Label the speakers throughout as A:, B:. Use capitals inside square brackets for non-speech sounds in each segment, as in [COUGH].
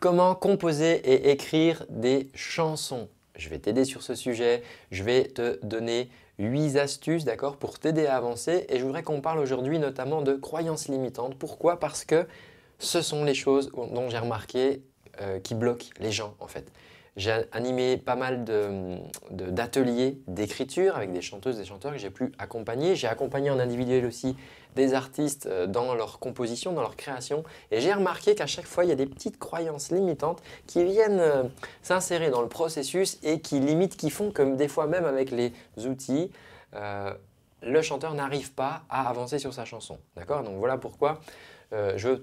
A: Comment composer et écrire des chansons Je vais t'aider sur ce sujet. Je vais te donner 8 astuces d'accord, pour t'aider à avancer. Et je voudrais qu'on parle aujourd'hui notamment de croyances limitantes. Pourquoi Parce que ce sont les choses dont j'ai remarqué euh, qui bloquent les gens en fait. J'ai animé pas mal d'ateliers d'écriture avec des chanteuses, et des chanteurs que j'ai pu accompagner. J'ai accompagné en individuel aussi des artistes euh, dans leur composition, dans leur création. Et j'ai remarqué qu'à chaque fois, il y a des petites croyances limitantes qui viennent euh, s'insérer dans le processus et qui limitent, qui font comme des fois même avec les outils, euh, le chanteur n'arrive pas à avancer sur sa chanson. D'accord Donc voilà pourquoi je veux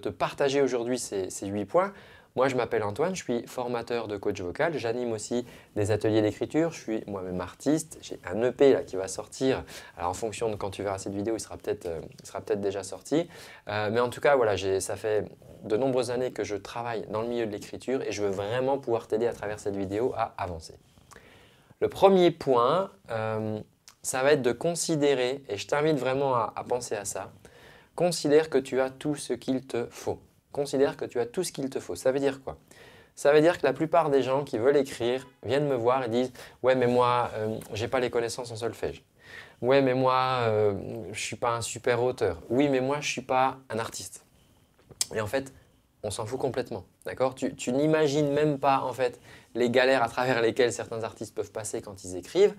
A: te partager aujourd'hui ces, huit points moi, je m'appelle Antoine, je suis formateur de coach vocal, j'anime aussi des ateliers d'écriture, je suis moi-même artiste, j'ai un EP qui va sortir. Alors, en fonction de quand tu verras cette vidéo, il sera peut-être euh, déjà sorti. Euh, mais en tout cas, voilà, ça fait de nombreuses années que je travaille dans le milieu de l'écriture et je veux vraiment pouvoir t'aider à travers cette vidéo à avancer. Le premier point, euh, ça va être de considérer, et je t'invite vraiment à penser à ça, considère que tu as tout ce qu'il te faut considère que tu as tout ce qu'il te faut. Ça veut dire quoi Ça veut dire que la plupart des gens qui veulent écrire viennent me voir et disent Ouais, mais moi, je euh, j'ai pas les connaissances en solfège. Ouais, mais moi, je euh, je suis pas un super auteur. Oui, mais moi, je suis pas un artiste. Et en fait, on s'en fout complètement. D'accord Tu, tu n'imagines même pas en fait les galères à travers lesquelles certains artistes peuvent passer quand ils écrivent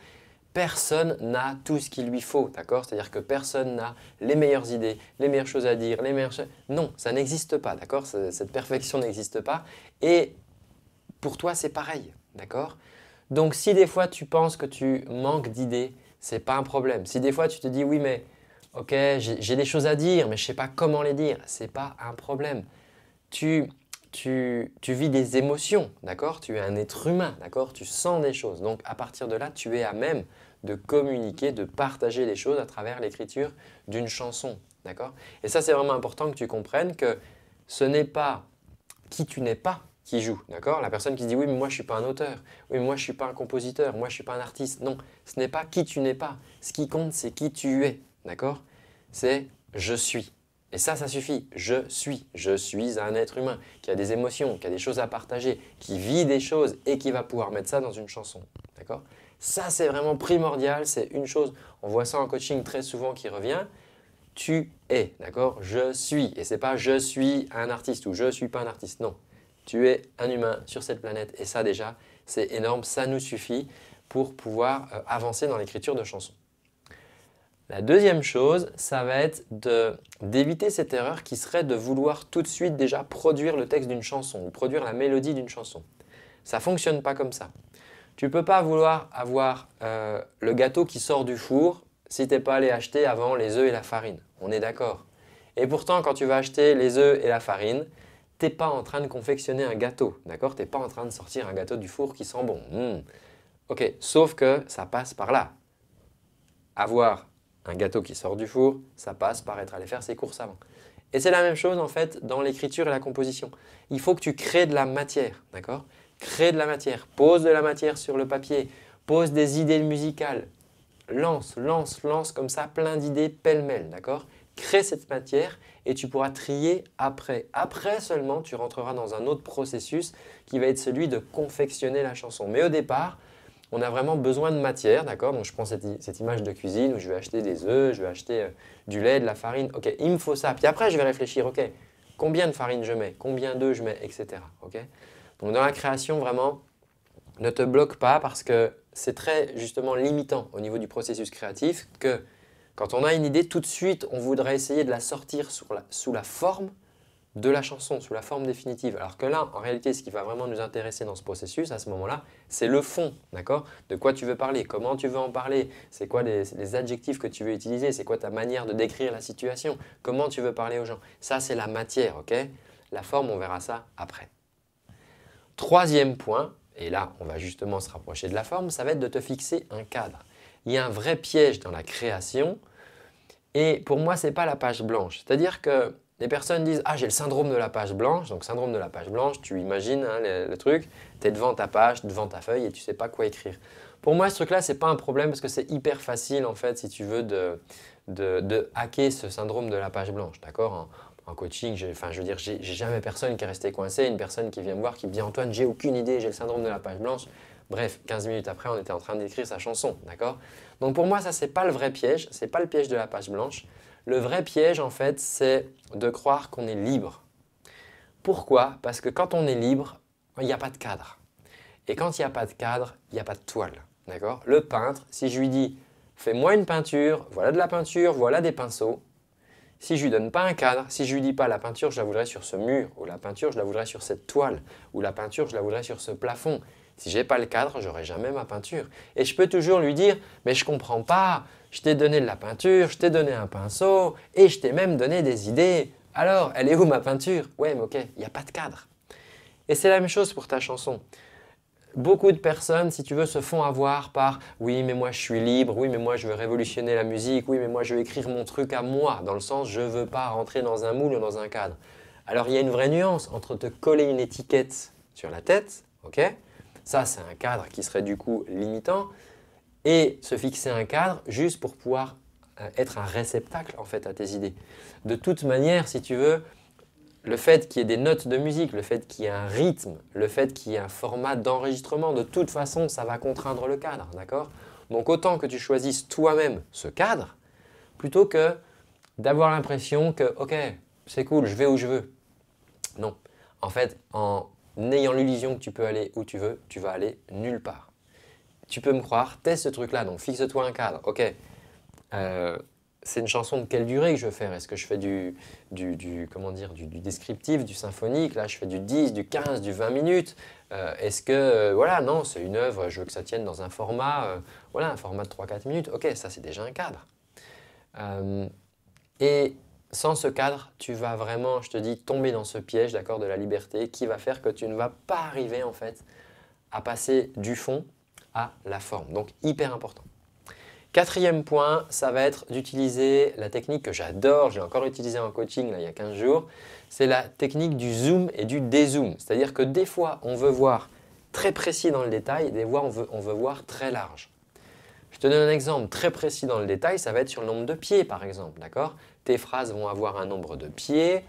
A: personne n'a tout ce qu'il lui faut, d'accord C'est-à-dire que personne n'a les meilleures idées, les meilleures choses à dire, les meilleures choses... Non, ça n'existe pas, d'accord Cette perfection n'existe pas. Et pour toi, c'est pareil, d'accord Donc si des fois tu penses que tu manques d'idées, c'est pas un problème. Si des fois tu te dis oui mais ok j'ai des choses à dire mais je sais pas comment les dire, c'est pas un problème. Tu tu, vis des émotions, d'accord Tu es un être humain, d'accord Tu sens des choses. Donc à partir de là, tu es à même de communiquer, de partager les choses à travers l'écriture d'une chanson, d'accord Et ça, c'est vraiment important que tu comprennes que ce n'est pas qui tu n'es pas qui joue, d'accord La personne qui se dit oui, mais moi je suis pas un auteur, oui, mais moi je suis pas un compositeur, moi je suis pas un artiste. Non, ce n'est pas qui tu n'es pas. Ce qui compte, c'est qui tu es, d'accord C'est je suis. Et ça, ça suffit. Je suis. Je suis un être humain qui a des émotions, qui a des choses à partager, qui vit des choses et qui va pouvoir mettre ça dans une chanson. D'accord Ça, c'est vraiment primordial. C'est une chose. On voit ça en coaching très souvent qui revient. Tu es. D'accord Je suis. Et ce n'est pas je suis un artiste ou je ne suis pas un artiste. Non. Tu es un humain sur cette planète. Et ça, déjà, c'est énorme. Ça nous suffit pour pouvoir euh, avancer dans l'écriture de chansons. La deuxième chose, ça va être d'éviter cette erreur qui serait de vouloir tout de suite déjà produire le texte d'une chanson ou produire la mélodie d'une chanson. Ça ne fonctionne pas comme ça. Tu ne peux pas vouloir avoir euh, le gâteau qui sort du four si tu n'es pas allé acheter avant les œufs et la farine. On est d'accord. Et pourtant, quand tu vas acheter les œufs et la farine, tu n'es pas en train de confectionner un gâteau, d'accord Tu n'es pas en train de sortir un gâteau du four qui sent bon. Hmm. Ok, sauf que ça passe par là. Avoir un gâteau qui sort du four, ça passe par être allé faire ses courses avant. Et c'est la même chose en fait dans l'écriture et la composition. Il faut que tu crées de la matière, d'accord Crée de la matière, pose de la matière sur le papier, pose des idées musicales, lance, lance, lance comme ça plein d'idées pêle-mêle, d'accord Crée cette matière et tu pourras trier après. Après seulement, tu rentreras dans un autre processus qui va être celui de confectionner la chanson. Mais au départ, on a vraiment besoin de matière, d'accord Donc je prends cette, image de cuisine où je vais acheter des œufs, je vais acheter euh, du lait, de la farine. Ok, il me faut ça. Puis après, je vais réfléchir, ok, combien de farine je mets, combien d'œufs je mets, etc. Donc dans la création, vraiment, ne te bloque pas parce que c'est très justement limitant au niveau du processus créatif que quand on a une idée, tout de suite, on voudrait essayer de la sortir sous la forme de la chanson sous la forme définitive. Alors que là, en réalité, ce qui va vraiment nous intéresser dans ce processus, à ce moment-là, c'est le fond, d'accord De quoi tu veux parler, comment tu veux en parler, c'est quoi les, adjectifs que tu veux utiliser, c'est quoi ta manière de décrire la situation, comment tu veux parler aux gens. Ça, c'est la matière, ok La forme, on verra ça après. Troisième point, et là, on va justement se rapprocher de la forme, ça va être de te fixer un cadre. Il y a un vrai piège dans la création, et pour moi, ce n'est pas la page blanche. C'est-à-dire que des personnes disent Ah, j'ai le syndrome de la page blanche. Donc, syndrome de la page blanche, tu imagines hein, le, truc. Tu es devant ta page, devant ta feuille et tu sais pas quoi écrire. Pour moi, ce truc-là, c'est pas un problème parce que c'est hyper facile, en fait, si tu veux, de, hacker ce syndrome de la page blanche. D'accord en coaching, enfin, je veux dire, j'ai jamais personne qui est resté coincé, une personne qui vient me voir qui me dit Antoine, j'ai aucune idée, j'ai le syndrome de la page blanche. Bref, 15 minutes après, on était en train d'écrire sa chanson, d'accord Donc pour moi, ça n'est pas le vrai piège, Ce n'est pas le piège de la page blanche. Le vrai piège, en fait, c'est de croire qu'on est libre. Pourquoi Parce que quand on est libre, il n'y a pas de cadre. Et quand il n'y a pas de cadre, il n'y a pas de toile. D'accord Le peintre, si je lui dis fais-moi une peinture, voilà de la peinture, voilà des pinceaux, si je lui donne pas un cadre, si je lui dis pas la peinture, je la voudrais sur ce mur, ou la peinture, je la voudrais sur cette toile, ou la peinture, je la voudrais sur ce plafond, si j'ai pas le cadre, je n'aurai jamais ma peinture. Et je peux toujours lui dire "Mais je comprends pas, je t'ai donné de la peinture, je t'ai donné un pinceau et je t'ai même donné des idées. Alors, elle est où ma peinture Ouais, mais OK, il n'y a pas de cadre." Et c'est la même chose pour ta chanson. Beaucoup de personnes, si tu veux, se font avoir par oui, mais moi je suis libre, oui, mais moi je veux révolutionner la musique, oui, mais moi je veux écrire mon truc à moi, dans le sens je ne veux pas rentrer dans un moule ou dans un cadre. Alors il y a une vraie nuance entre te coller une étiquette sur la tête, ok, ça, c'est un cadre qui serait du coup limitant. Et se fixer un cadre juste pour pouvoir euh, être un réceptacle en fait à tes idées. De toute manière, si tu veux, le fait qu'il y ait des notes de musique, le fait qu'il y ait un rythme, le fait qu'il y ait un format d'enregistrement, de toute façon, ça va contraindre le cadre, d'accord Donc autant que tu choisisses toi-même ce cadre, plutôt que d'avoir l'impression que, ok, c'est cool, je vais où je veux. Non. En fait, en n'ayant l'illusion que tu peux aller où tu veux, tu vas aller nulle part. Tu peux me croire, teste ce truc-là, donc fixe-toi un cadre. Ok, euh, c'est une chanson de quelle durée que je veux faire Est-ce que je fais du, du, du comment dire, du, descriptif, du symphonique Là, je fais du 10, du 15, du 20 minutes. Euh, est-ce que, euh, voilà, non, c'est une œuvre, je veux que ça tienne dans un format, voilà, un format de 3-4 minutes. Ok, ça, c'est déjà un cadre. et sans ce cadre, tu vas vraiment, je te dis, tomber dans ce piège, d'accord, de la liberté, qui va faire que tu ne vas pas arriver en fait à passer du fond à la forme. Donc hyper important. Quatrième point, ça va être d'utiliser la technique que j'adore, j'ai encore utilisé en coaching là, il y a 15 jours, c'est la technique du zoom et du dézoom. C'est-à-dire que des fois, on veut voir très précis dans le détail, des fois, on veut, on veut voir très large. Je te donne un exemple très précis dans le détail, ça va être sur le nombre de pieds par exemple, d'accord phrases vont avoir un nombre de pieds.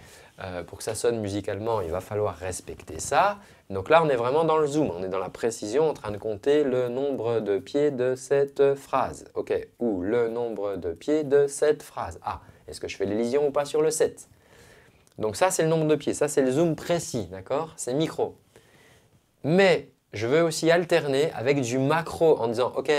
A: Euh, pour que ça sonne musicalement, il va falloir respecter ça. Donc là, on est vraiment dans le zoom, on est dans la précision en train de compter le nombre de pieds de cette phrase. OK, ou le nombre de pieds de cette phrase. Ah, est-ce que je fais l'élision ou pas sur le 7 Donc ça, c'est le nombre de pieds, ça, c'est le zoom précis, d'accord C'est micro. Mais je veux aussi alterner avec du macro en disant, OK,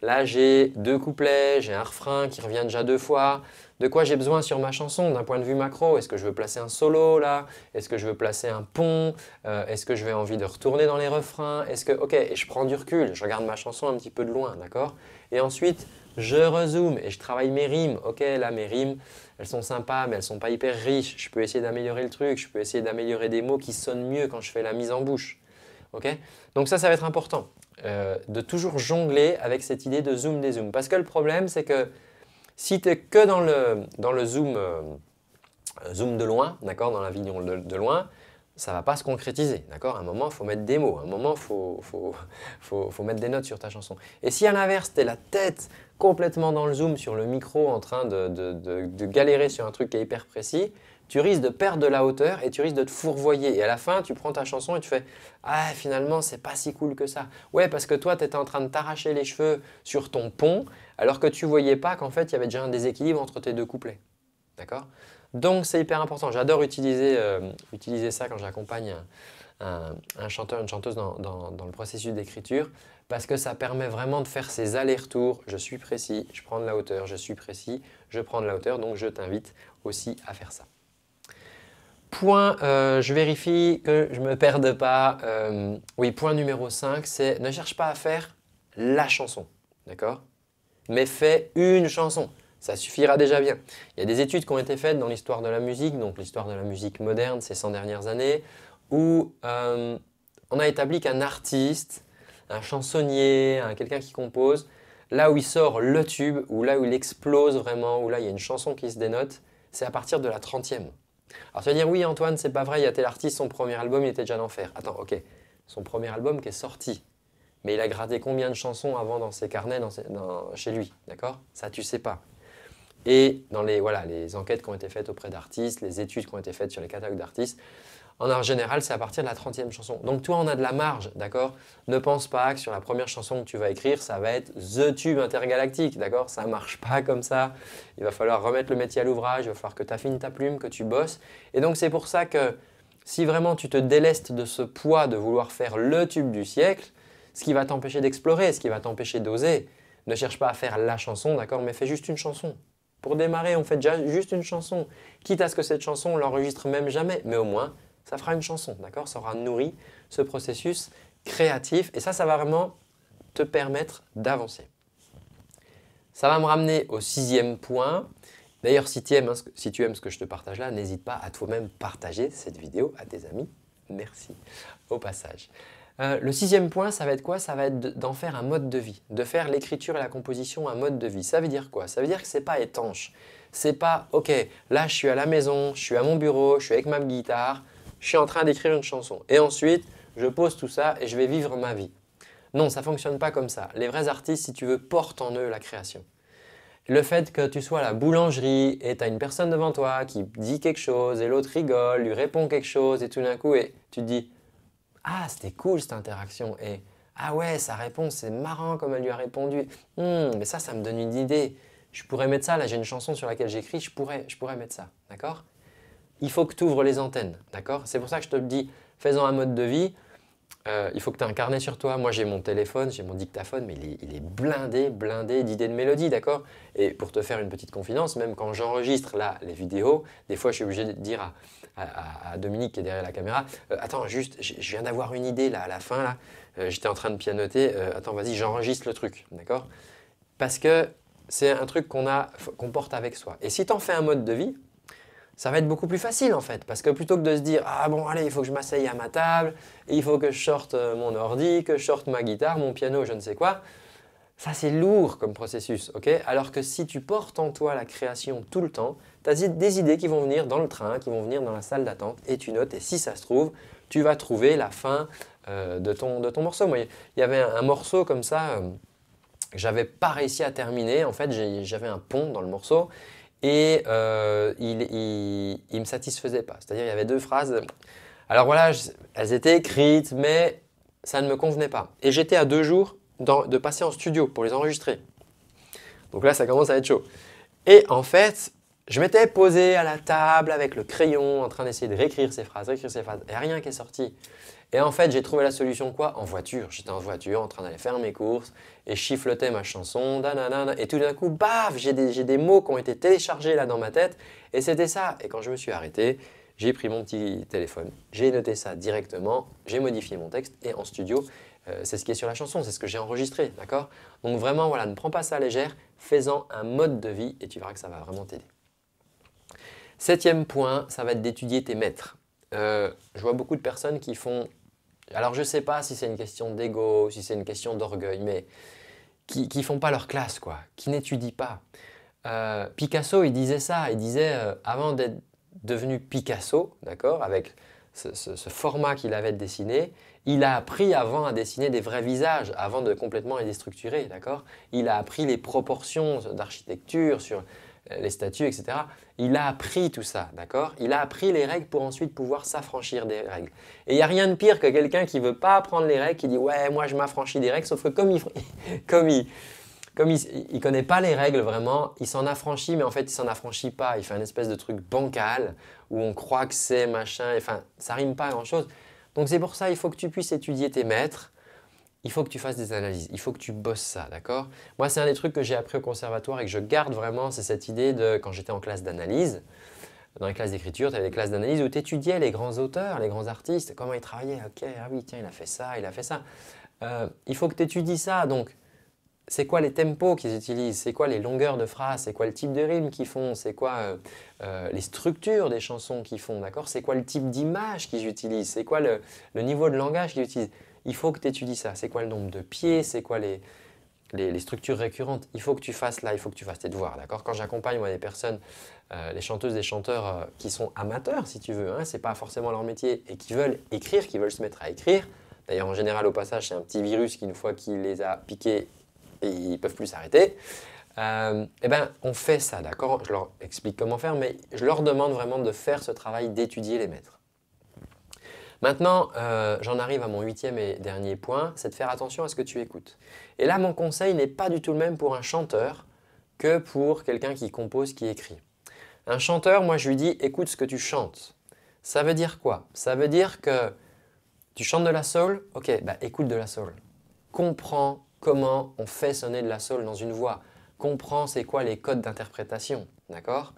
A: Là, j'ai deux couplets, j'ai un refrain qui revient déjà deux fois. De quoi j'ai besoin sur ma chanson d'un point de vue macro Est-ce que je veux placer un solo là Est-ce que je veux placer un pont euh, Est-ce que j'ai envie de retourner dans les refrains Est-ce que ok, je prends du recul, je regarde ma chanson un petit peu de loin, d'accord Et ensuite, je rezoome et je travaille mes rimes. Ok, là mes rimes, elles sont sympas, mais elles sont pas hyper riches. Je peux essayer d'améliorer le truc, je peux essayer d'améliorer des mots qui sonnent mieux quand je fais la mise en bouche. Ok Donc ça, ça va être important. Euh, de toujours jongler avec cette idée de zoom des zooms. Parce que le problème, c'est que si tu es que dans le, zoom, euh, zoom de loin, d'accord, dans la vision de, loin, ça ne va pas se concrétiser, d'accord À un moment, il faut mettre des mots, à un moment, il faut, faut, mettre des notes sur ta chanson. Et si à l'inverse, tu es la tête complètement dans le zoom, sur le micro, en train de galérer sur un truc qui est hyper précis, tu risques de perdre de la hauteur et tu risques de te fourvoyer. Et à la fin, tu prends ta chanson et tu fais Ah, finalement, c'est pas si cool que ça. Ouais, parce que toi, tu étais en train de t'arracher les cheveux sur ton pont, alors que tu voyais pas qu'en fait, il y avait déjà un déséquilibre entre tes deux couplets. D'accord Donc, c'est hyper important. J'adore utiliser, euh, ça quand j'accompagne un, un, chanteur, une chanteuse dans, dans le processus d'écriture, parce que ça permet vraiment de faire ces allers-retours. Je suis précis, je prends de la hauteur, je suis précis, je prends de la hauteur. Donc, je t'invite aussi à faire ça. Point, euh, je vérifie que je me perde pas. Euh, oui, point numéro 5, c'est ne cherche pas à faire la chanson, d'accord Mais fais une chanson, ça suffira déjà bien. Il y a des études qui ont été faites dans l'histoire de la musique, donc l'histoire de la musique moderne ces 100 dernières années, où euh, on a établi qu'un artiste, un chansonnier, quelqu'un qui compose, là où il sort le tube, ou là où il explose vraiment, où là il y a une chanson qui se dénote, c'est à partir de la 30e. Alors tu vas dire, oui Antoine, c'est pas vrai, il y a tel artiste, son premier album, il était déjà l'enfer. Attends, ok, son premier album qui est sorti, mais il a gratté combien de chansons avant dans ses carnets chez lui, d'accord Ça, tu sais pas. Et dans les, voilà, les enquêtes qui ont été faites auprès d'artistes, les études qui ont été faites sur les catalogues d'artistes, en art général, c'est à partir de la 30e chanson. Donc toi, on a de la marge, d'accord Ne pense pas que sur la première chanson que tu vas écrire, ça va être The Tube intergalactique, d'accord Ça marche pas comme ça. Il va falloir remettre le métier à l'ouvrage, il va falloir que tu affines ta plume, que tu bosses. Et donc c'est pour ça que si vraiment tu te délestes de ce poids de vouloir faire le tube du siècle, ce qui va t'empêcher d'explorer, ce qui va t'empêcher d'oser, ne cherche pas à faire la chanson, d'accord Mais fais juste une chanson. Pour démarrer, on fait déjà juste une chanson. Quitte à ce que cette chanson, on l'enregistre même jamais, mais au moins, ça fera une chanson, d'accord Ça aura nourri ce processus créatif et ça, ça va vraiment te permettre d'avancer. Ça va me ramener au sixième point. D'ailleurs, si, tu aimes hein, ce que je te partage là, n'hésite pas à toi-même partager cette vidéo à tes amis. Merci au passage. Euh, le sixième point, ça va être quoi Ça va être d'en faire un mode de vie, de faire l'écriture et la composition un mode de vie. Ça veut dire quoi Ça veut dire que ce n'est pas étanche. C'est pas, ok, là je suis à la maison, je suis à mon bureau, je suis avec ma guitare, je suis en train d'écrire une chanson. Et ensuite, je pose tout ça et je vais vivre ma vie. Non, ça ne fonctionne pas comme ça. Les vrais artistes, si tu veux, portent en eux la création. Le fait que tu sois à la boulangerie et tu as une personne devant toi qui dit quelque chose et l'autre rigole, lui répond quelque chose et tout d'un coup, tu te dis Ah, c'était cool cette interaction. Et Ah ouais, sa réponse, c'est marrant comme elle lui a répondu. Hmm, mais ça, ça me donne une idée. Je pourrais mettre ça. Là, j'ai une chanson sur laquelle j'écris, je pourrais, je pourrais mettre ça. D'accord il faut que tu ouvres les antennes, d'accord C'est pour ça que je te dis, fais un mode de vie, euh, il faut que tu aies un carnet sur toi. Moi, j'ai mon téléphone, j'ai mon dictaphone, mais il est, blindé, blindé d'idées de mélodie, d'accord Et pour te faire une petite confidence, même quand j'enregistre là les vidéos, des fois, je suis obligé de dire à, Dominique qui est derrière la caméra, euh, attends, juste, je viens d'avoir une idée là à la fin, là, euh, j'étais en train de pianoter, attends, vas-y, j'enregistre le truc, d'accord Parce que c'est un truc qu'on porte avec soi. Et si tu en fais un mode de vie, ça va être beaucoup plus facile en fait. Parce que plutôt que de se dire Ah bon, allez, il faut que je m'asseye à ma table, il faut que je sorte euh, mon ordi, que je sorte ma guitare, mon piano, je ne sais quoi. Ça, c'est lourd comme processus, ok Alors que si tu portes en toi la création tout le temps, tu as des idées qui vont venir dans le train, qui vont venir dans la salle d'attente, et tu notes, et si ça se trouve, tu vas trouver la fin euh, de, ton, morceau. il y avait un, morceau comme ça, que euh, j'avais pas réussi à terminer. En fait, j'avais un pont dans le morceau, et euh, il, il, me satisfaisait pas. C'est-à-dire, il y avait deux phrases. Alors voilà, elles étaient écrites, mais ça ne me convenait pas. Et j'étais à deux jours de passer en studio pour les enregistrer. Donc là, ça commence à être chaud. Et en fait, je m'étais posé à la table avec le crayon en train d'essayer de réécrire ces phrases, réécrire ces phrases, et rien qui est sorti. Et en fait, j'ai trouvé la solution quoi En voiture. J'étais en voiture en train d'aller faire mes courses et je ma chanson, et tout d'un coup, baf, j'ai des, mots qui ont été téléchargés là dans ma tête et c'était ça. Et quand je me suis arrêté, j'ai pris mon petit téléphone, j'ai noté ça directement, j'ai modifié mon texte et en studio, euh, c'est ce qui est sur la chanson, c'est ce que j'ai enregistré, Donc vraiment, voilà, ne prends pas ça à légère, fais-en un mode de vie et tu verras que ça va vraiment t'aider. Septième point, ça va être d'étudier tes maîtres. Euh, je vois beaucoup de personnes qui font alors je sais pas si c'est une question d'ego, si c'est une question d'orgueil, mais qui, qui font pas leur classe, quoi, qui n'étudient pas. Euh, Picasso, il disait ça, il disait euh, avant d'être devenu Picasso, d'accord, avec ce, format qu'il avait dessiné, il a appris avant à dessiner des vrais visages, avant de complètement les déstructurer, d'accord. Il a appris les proportions d'architecture sur euh, les statuts, etc. Il a appris tout ça, d'accord Il a appris les règles pour ensuite pouvoir s'affranchir des règles. Et il n'y a rien de pire que quelqu'un qui veut pas apprendre les règles, qui dit ouais, moi je m'affranchis des règles, sauf que comme il, [LAUGHS] comme il, comme connaît pas les règles vraiment, il s'en affranchit, mais en fait il s'en affranchit pas. Il fait un espèce de truc bancal où on croit que c'est machin. Enfin, ça rime pas à grand chose. Donc c'est pour ça, il faut que tu puisses étudier tes maîtres il faut que tu fasses des analyses, il faut que tu bosses ça, d'accord Moi, c'est un des trucs que j'ai appris au conservatoire et que je garde vraiment, c'est cette idée de quand j'étais en classe d'analyse, dans les classes d'écriture, tu avais des classes d'analyse où tu étudiais les grands auteurs, les grands artistes, comment ils travaillaient, ok, ah oui, tiens, il a fait ça, il a fait ça. Euh, il faut que tu étudies ça, donc c'est quoi les tempos qu'ils utilisent, c'est quoi les longueurs de phrases, c'est quoi le type de rime qu'ils font, c'est quoi euh, euh, les structures des chansons qu'ils font, d'accord C'est quoi le type d'image qu'ils utilisent, c'est quoi le, niveau de langage qu'ils utilisent il faut que tu étudies ça. C'est quoi le nombre de pieds C'est quoi les, les, structures récurrentes Il faut que tu fasses là, il faut que tu fasses tes devoirs. D'accord Quand j'accompagne moi des personnes, euh, les chanteuses, des chanteurs euh, qui sont amateurs, si tu veux, hein, c'est pas forcément leur métier, et qui veulent écrire, qui veulent se mettre à écrire. D'ailleurs, en général, au passage, c'est un petit virus qui, une fois qu'il les a piqués, ils peuvent plus s'arrêter. Euh, eh ben, on fait ça, d'accord Je leur explique comment faire, mais je leur demande vraiment de faire ce travail d'étudier les maîtres. Maintenant, euh, j'en arrive à mon huitième et dernier point, c'est de faire attention à ce que tu écoutes. Et là, mon conseil n'est pas du tout le même pour un chanteur que pour quelqu'un qui compose, qui écrit. Un chanteur, moi, je lui dis, écoute ce que tu chantes. Ça veut dire quoi Ça veut dire que tu chantes de la soul, ok, bah, écoute de la soul. Comprends comment on fait sonner de la soul dans une voix. Comprends c'est quoi les codes d'interprétation, d'accord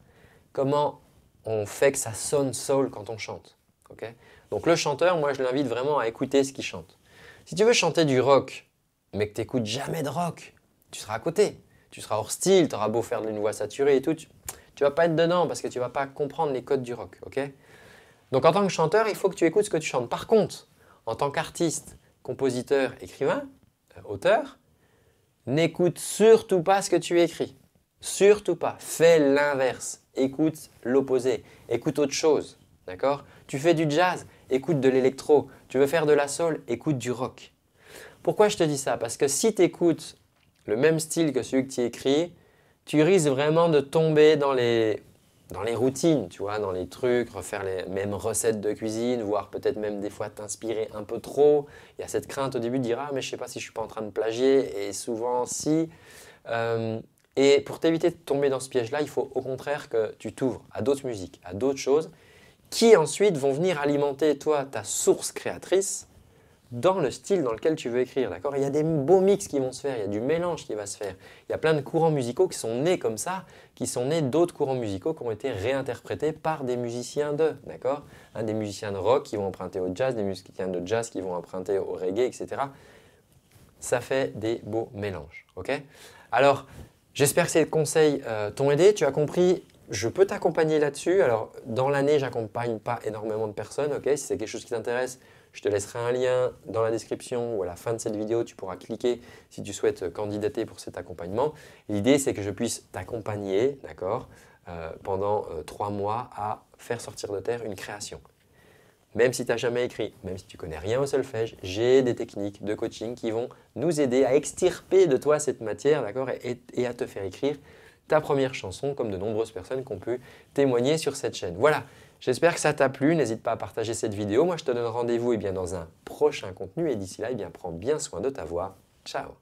A: Comment on fait que ça sonne soul quand on chante, ok donc le chanteur, moi je l'invite vraiment à écouter ce qu'il chante. Si tu veux chanter du rock, mais que tu n'écoutes jamais de rock, tu seras à côté. Tu seras hors style, tu auras beau faire une voix saturée et tout, tu, ne vas pas être dedans parce que tu ne vas pas comprendre les codes du rock, ok Donc en tant que chanteur, il faut que tu écoutes ce que tu chantes. Par contre, en tant qu'artiste, compositeur, écrivain, euh, auteur, n'écoute surtout pas ce que tu écris. Surtout pas. Fais l'inverse. Écoute l'opposé. Écoute autre chose. D'accord Tu fais du jazz écoute de l'électro. Tu veux faire de la soul, écoute du rock. Pourquoi je te dis ça Parce que si tu écoutes le même style que celui que tu écris, tu risques vraiment de tomber dans les, dans les routines, tu vois, dans les trucs, refaire les mêmes recettes de cuisine, voire peut-être même des fois t'inspirer un peu trop. Il y a cette crainte au début de dire Ah, mais je sais pas si je ne suis pas en train de plagier, et souvent si. Euh, et pour t'éviter de tomber dans ce piège-là, il faut au contraire que tu t'ouvres à d'autres musiques, à d'autres choses, qui ensuite vont venir alimenter, toi, ta source créatrice dans le style dans lequel tu veux écrire, d'accord Il y a des beaux mix qui vont se faire, il y a du mélange qui va se faire. Il y a plein de courants musicaux qui sont nés comme ça, qui sont nés d'autres courants musicaux qui ont été réinterprétés par des musiciens de, d'accord Des musiciens de rock qui vont emprunter au jazz, des musiciens de jazz qui vont emprunter au reggae, etc. Ça fait des beaux mélanges, ok Alors, j'espère que ces conseils euh, t'ont aidé. Tu as compris je peux t'accompagner là-dessus. Alors, dans l'année, j'accompagne pas énormément de personnes, Si c'est quelque chose qui t'intéresse, je te laisserai un lien dans la description ou à la fin de cette vidéo, tu pourras cliquer si tu souhaites candidater pour cet accompagnement. L'idée, c'est que je puisse t'accompagner, d'accord euh, pendant euh, trois mois à faire sortir de terre une création. Même si tu n'as jamais écrit, même si tu connais rien au solfège, j'ai des techniques de coaching qui vont nous aider à extirper de toi cette matière, d'accord, et à te faire écrire ta première chanson, comme de nombreuses personnes qui ont pu témoigner sur cette chaîne. Voilà, j'espère que ça t'a plu. N'hésite pas à partager cette vidéo. Moi, je te donne rendez-vous et eh bien, dans un prochain contenu. Et d'ici là, eh bien, prends bien soin de ta voix. Ciao